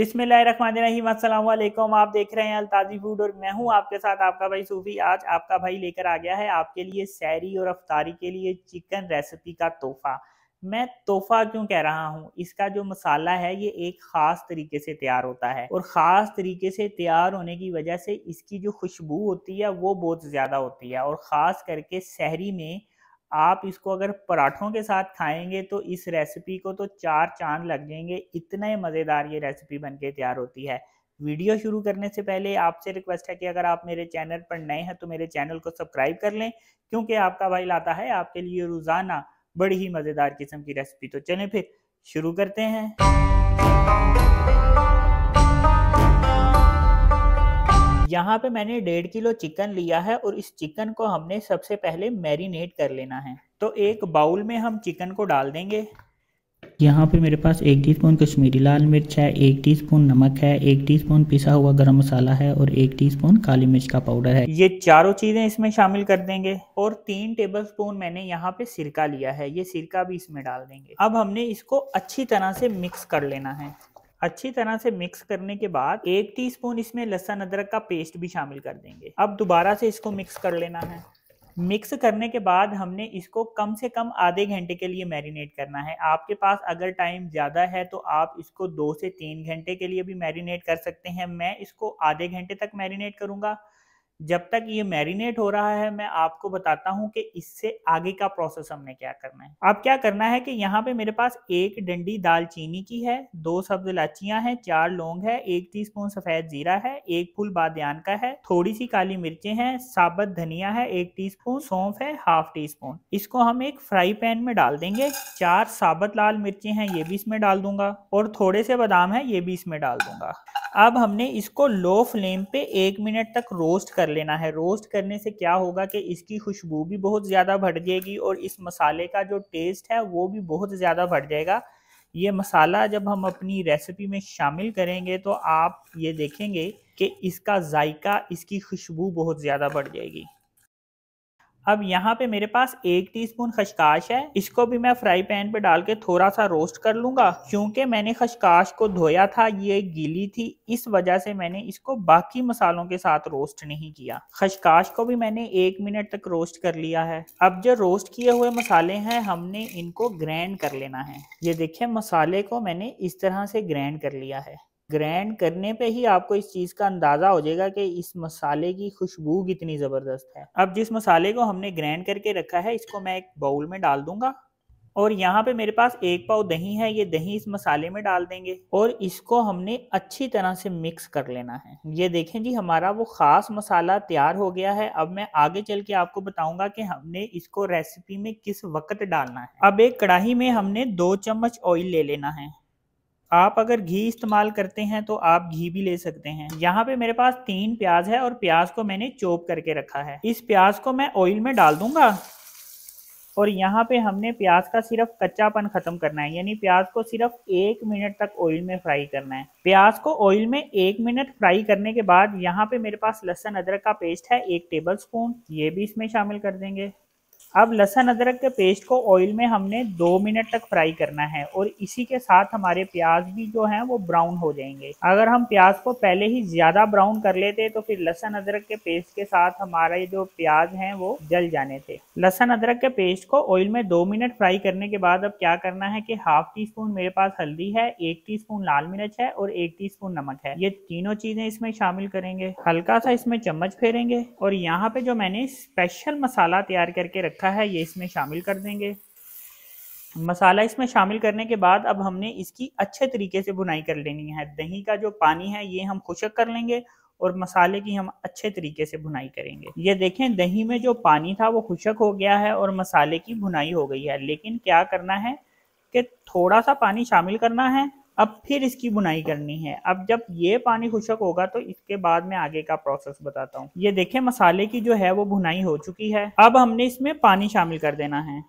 बिस्मिल्लाहिर्रहमानिर्रहीम आप देख रहे हैं अलताजी फूड और मैं हूं आपके साथ आपका भाई सूफी आज आपका भाई लेकर आ गया है आपके लिए सैरी और अफतारी के लिए चिकन रेसिपी का तोहफा मैं तोहफा क्यों कह रहा हूँ इसका जो मसाला है ये एक ख़ास तरीके से तैयार होता है और ख़ास तरीके से तैयार होने की वजह से इसकी जो खुशबू होती है वो बहुत ज़्यादा होती है और ख़ास करके शहरी में आप इसको अगर पराठों के साथ खाएंगे तो इस रेसिपी को तो चार चांद लग जाएंगे इतने मज़ेदार ये रेसिपी बनके तैयार होती है वीडियो शुरू करने से पहले आपसे रिक्वेस्ट है कि अगर आप मेरे चैनल पर नए हैं तो मेरे चैनल को सब्सक्राइब कर लें क्योंकि आपका भाई लाता है आपके लिए रोज़ाना बड़ी ही मज़ेदार किस्म की रेसिपी तो चलें फिर शुरू करते हैं यहाँ पे मैंने डेढ़ किलो चिकन लिया है और इस चिकन को हमने सबसे पहले मैरिनेट कर लेना है तो एक बाउल में हम चिकन को डाल देंगे यहाँ पे मेरे पास एक टीस्पून कश्मीरी लाल मिर्च है एक टीस्पून नमक है एक टीस्पून पिसा हुआ गरम मसाला है और एक टीस्पून काली मिर्च का पाउडर है ये चारों चीज़ें इसमें शामिल कर देंगे और तीन टेबलस्पून मैंने यहाँ पे सिरका लिया है ये सिरका भी इसमें डाल देंगे अब हमने इसको अच्छी तरह से मिक्स कर लेना है अच्छी तरह से मिक्स करने के बाद एक टीस्पून इसमें लहसुन अदरक का पेस्ट भी शामिल कर देंगे अब दोबारा से इसको मिक्स कर लेना है मिक्स करने के बाद हमने इसको कम से कम आधे घंटे के लिए मैरिनेट करना है आपके पास अगर टाइम ज़्यादा है तो आप इसको दो से तीन घंटे के लिए भी मैरिनेट कर सकते हैं मैं इसको आधे घंटे तक मैरिनेट करूँगा जब तक ये मैरिनेट हो रहा है मैं आपको बताता हूँ कि इससे आगे का प्रोसेस हमने क्या करना है अब क्या करना है कि यहाँ पे मेरे पास एक डंडी दालचीनी की है दो सब्ज इलाचियां हैं चार लौंग है एक टीस्पून सफेद जीरा है एक फूल बादन का है थोड़ी सी काली मिर्चें हैं साबत धनिया है एक स्पून सौंफ है हाफ टी स्पून इसको हम एक फ्राई पैन में डाल देंगे चार साबत लाल मिर्चें हैं ये भी इसमें डाल दूंगा और थोड़े से बादाम है ये भी इसमें डाल दूंगा अब हमने इसको लो फ्लेम पे एक मिनट तक रोस्ट कर लेना है रोस्ट करने से क्या होगा कि इसकी खुशबू भी बहुत ज़्यादा बढ़ जाएगी और इस मसाले का जो टेस्ट है वो भी बहुत ज़्यादा बढ़ जाएगा ये मसाला जब हम अपनी रेसिपी में शामिल करेंगे तो आप ये देखेंगे कि इसका जायका इसकी खुशबू बहुत ज़्यादा बढ़ जाएगी अब यहाँ पे मेरे पास एक टीस्पून खशकाश है इसको भी मैं फ्राई पैन पे डाल के थोड़ा सा रोस्ट कर लूंगा क्योंकि मैंने खशकाश को धोया था ये गीली थी इस वजह से मैंने इसको बाकी मसालों के साथ रोस्ट नहीं किया खशकाश को भी मैंने एक मिनट तक रोस्ट कर लिया है अब जो रोस्ट किए हुए मसाले हैं हमने इनको ग्रैंड कर लेना है ये देखिये मसाले को मैंने इस तरह से ग्रैंड कर लिया है ग्रैंड करने पे ही आपको इस चीज़ का अंदाज़ा हो जाएगा कि इस मसाले की खुशबू कितनी ज़बरदस्त है अब जिस मसाले को हमने ग्रैंड करके रखा है इसको मैं एक बाउल में डाल दूंगा और यहाँ पे मेरे पास एक पाव दही है ये दही इस मसाले में डाल देंगे और इसको हमने अच्छी तरह से मिक्स कर लेना है ये देखें जी हमारा वो ख़ास मसाला तैयार हो गया है अब मैं आगे चल के आपको बताऊंगा कि हमने इसको रेसिपी में किस वक्त डालना है अब एक कढ़ाई में हमने दो चम्मच ऑयल ले लेना है आप अगर घी इस्तेमाल करते हैं तो आप घी भी ले सकते हैं यहाँ पे मेरे पास तीन प्याज है और प्याज को मैंने चोप करके रखा है इस प्याज को मैं ऑयल में डाल दूंगा और यहाँ पे हमने प्याज का सिर्फ कच्चापन खत्म करना है यानी प्याज को सिर्फ एक मिनट तक ऑयल में फ्राई करना है प्याज को ऑयल में एक मिनट फ्राई करने के बाद यहाँ पे मेरे पास लहसन अदरक का पेस्ट है एक टेबल स्पून ये भी इसमें शामिल कर देंगे अब लहसन अदरक के पेस्ट को ऑयल में हमने दो मिनट तक फ्राई करना है और इसी के साथ हमारे प्याज भी जो हैं वो ब्राउन हो जाएंगे अगर हम प्याज को पहले ही ज्यादा ब्राउन कर लेते तो फिर लहसन अदरक के पेस्ट के साथ हमारे जो प्याज हैं वो जल जाने थे लहसन अदरक के पेस्ट को ऑयल में दो मिनट फ्राई करने के बाद अब क्या करना है की हाफ टी स्पून मेरे पास हल्दी है एक टी स्पून लाल मिर्च है और एक टी स्पून नमक है ये तीनों चीजें इसमें शामिल करेंगे हल्का सा इसमें चम्मच फेरेंगे और यहाँ पे जो मैंने स्पेशल मसाला तैयार करके रखा रखा है ये इसमें शामिल कर देंगे मसाला इसमें शामिल करने के बाद अब हमने इसकी अच्छे तरीके से बुनाई कर लेनी है दही का जो पानी है ये हम खुशक कर लेंगे और मसाले की हम अच्छे तरीके से भुनाई करेंगे ये देखें दही में जो पानी था वो खुशक हो गया है और मसाले की भुनाई हो गई है लेकिन क्या करना है कि थोड़ा सा पानी शामिल करना है अब फिर इसकी बुनाई करनी है अब जब ये पानी खुशक होगा तो इसके बाद में आगे का प्रोसेस बताता हूँ ये देखें मसाले की जो है वो बुनाई हो चुकी है अब हमने इसमें पानी शामिल कर देना है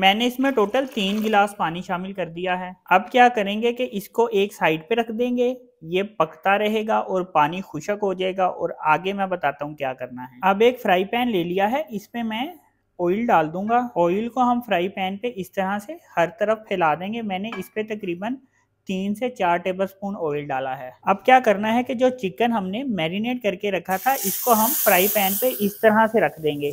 मैंने इसमें टोटल तीन गिलास पानी शामिल कर दिया है अब क्या करेंगे कि इसको एक साइड पे रख देंगे ये पकता रहेगा और पानी खुशक हो जाएगा और आगे मैं बताता हूँ क्या करना है अब एक फ्राई पैन ले लिया है इसमें मैं ऑयल डाल दूंगा ऑयल को हम फ्राई पैन पे इस तरह से हर तरफ फैला देंगे मैंने इस पे तकरीबन तीन से चार टेबल स्पून ऑयल डाला है अब क्या करना है कि जो चिकन हमने मैरिनेट करके रखा था इसको हम फ्राई पैन पे इस तरह से रख देंगे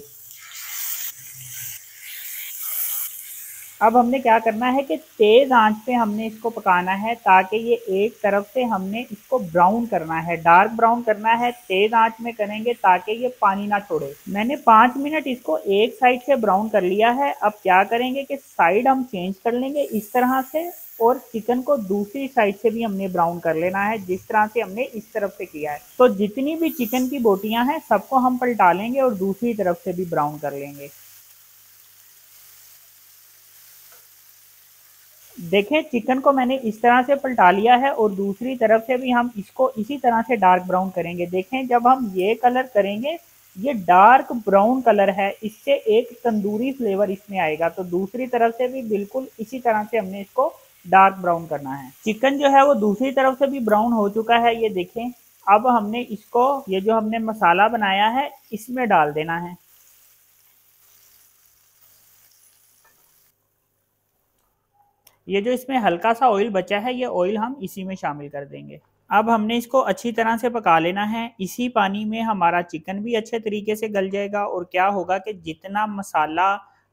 अब हमने क्या करना है कि तेज़ आंच पे हमने इसको पकाना है ताकि ये एक तरफ से हमने इसको ब्राउन करना है डार्क ब्राउन करना है तेज़ आंच में करेंगे ताकि ये पानी ना छोड़े मैंने पांच मिनट इसको एक साइड से ब्राउन कर लिया है अब क्या करेंगे कि साइड हम चेंज कर लेंगे इस तरह से और चिकन को दूसरी साइड से भी हमने ब्राउन कर लेना है जिस तरह से हमने इस तरफ से किया है तो जितनी भी चिकन की बोटियां हैं सबको हम पलटा लेंगे और दूसरी तरफ से भी ब्राउन कर लेंगे देखें चिकन को मैंने इस तरह से पलटा लिया है और दूसरी तरफ से भी हम इसको इसी तरह से डार्क ब्राउन करेंगे देखें जब हम ये कलर करेंगे ये डार्क ब्राउन कलर है इससे एक तंदूरी फ्लेवर इसमें आएगा तो दूसरी तरफ से भी बिल्कुल इसी तरह से हमने इसको डार्क ब्राउन करना है चिकन जो है वो दूसरी तरफ से भी ब्राउन हो चुका है ये देखें अब हमने इसको ये जो हमने मसाला बनाया है इसमें डाल देना है ये जो इसमें हल्का सा ऑयल बचा है ये ऑयल हम इसी में शामिल कर देंगे अब हमने इसको अच्छी तरह से पका लेना है इसी पानी में हमारा चिकन भी अच्छे तरीके से गल जाएगा और क्या होगा कि जितना मसाला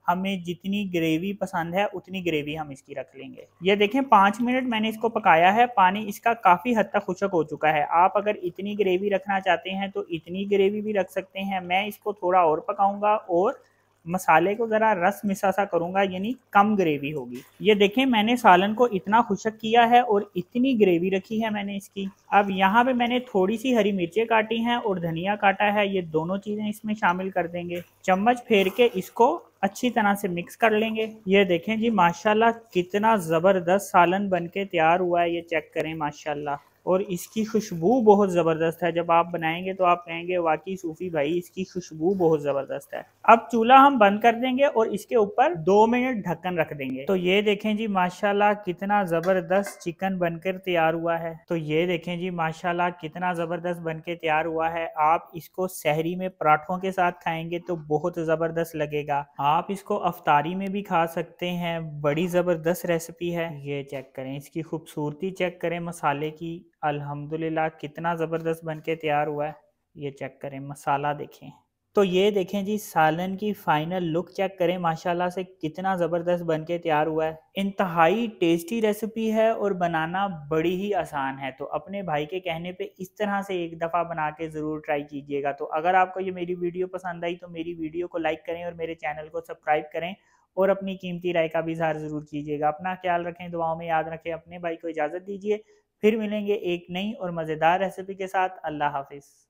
हमें जितनी ग्रेवी पसंद है उतनी ग्रेवी हम इसकी रख लेंगे ये देखें पाँच मिनट मैंने इसको पकाया है पानी इसका काफ़ी हद तक खुशक हो चुका है आप अगर इतनी ग्रेवी रखना चाहते हैं तो इतनी ग्रेवी भी रख सकते हैं मैं इसको थोड़ा और पकाऊंगा और मसाले को ज़रा रस मिसा सा करूँगा यानी कम ग्रेवी होगी ये देखें मैंने सालन को इतना खुशक किया है और इतनी ग्रेवी रखी है मैंने इसकी अब यहाँ पे मैंने थोड़ी सी हरी मिर्चें काटी हैं और धनिया काटा है ये दोनों चीज़ें इसमें शामिल कर देंगे चम्मच फेर के इसको अच्छी तरह से मिक्स कर लेंगे ये देखें जी माशाल्लाह कितना ज़बरदस्त सालन बन के तैयार हुआ है ये चेक करें माशाल्लाह और इसकी खुशबू बहुत ज़बरदस्त है जब आप बनाएंगे तो आप कहेंगे वाकई सूफ़ी भाई इसकी खुशबू बहुत ज़बरदस्त है अब चूल्हा हम बंद कर देंगे और इसके ऊपर दो मिनट ढक्कन रख देंगे तो ये देखें जी माशाल्लाह कितना ज़बरदस्त चिकन बनकर तैयार हुआ है तो ये देखें जी माशाल्लाह कितना ज़बरदस्त बनके तैयार हुआ है आप इसको शहरी में पराठों के साथ खाएंगे तो बहुत ज़बरदस्त लगेगा आप इसको अफतारी में भी खा सकते हैं बड़ी ज़बरदस्त रेसिपी है ये चेक करें इसकी खूबसूरती चेक करें मसाले की अल्हम्दुलिल्लाह कितना ज़बरदस्त बन के तैयार हुआ है ये चेक करें मसाला देखें तो ये देखें जी सालन की फाइनल लुक चेक करें माशाल्लाह से कितना ज़बरदस्त बन के तैयार हुआ है इंतहाई टेस्टी रेसिपी है और बनाना बड़ी ही आसान है तो अपने भाई के कहने पे इस तरह से एक दफ़ा बना के ज़रूर ट्राई कीजिएगा तो अगर आपको ये मेरी वीडियो पसंद आई तो मेरी वीडियो को लाइक करें और मेरे चैनल को सब्सक्राइब करें और अपनी कीमती राय का भी इजहार ज़रूर कीजिएगा अपना ख्याल रखें दुआओं में याद रखें अपने भाई को इजाज़त दीजिए फिर मिलेंगे एक नई और मज़ेदार रेसिपी के साथ अल्लाह हाफिज़